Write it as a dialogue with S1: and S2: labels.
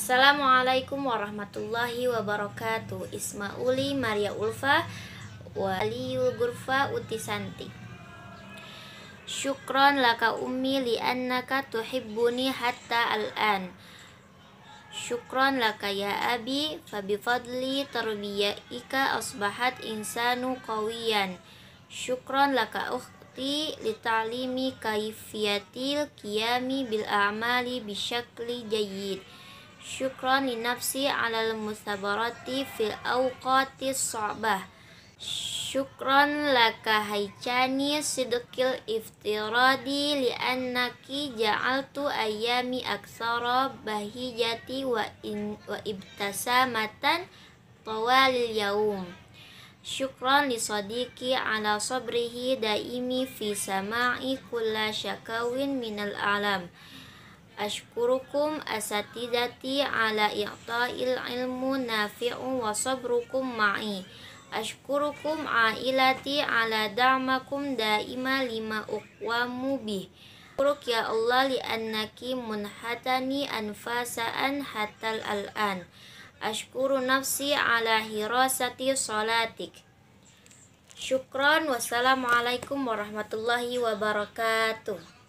S1: Assalamualaikum warahmatullahi wabarakatuh Ismauli Maria Ulfa Waliul Gurfa Utisanti Syukron laka ummi li annaka tuhibbuni hatta al-an Syukron laka ya abi Fabi fadli ika asbahat insanu kawiyan Syukron laka ukhti yakti litalimi kaifiyatil kiyami bil amali bisyakli jayid syukran li nafsi alal mustabarati fil awqati sa'bah Syukron laka haycani sidukil iftiradi li annaki ja'altu ayami aksara bahijati wa, in, wa ibtasamatan tawalil yaum Syukron li sadiki ala sabrihi daimi fi sama'i kulla syakawin minal alam. Ashkurukum asatidati ala i'ta'il ilmu nafi'u wa sabrukum ma'i Ashkurukum ailati ala da'makum da'ima lima uqwamu bih Ashkuruk ya Allah li munhatani anfasa'an hatal al'an Ashkuru nafsi ala hirasati salatik Syukron wassalamualaikum warahmatullahi wabarakatuh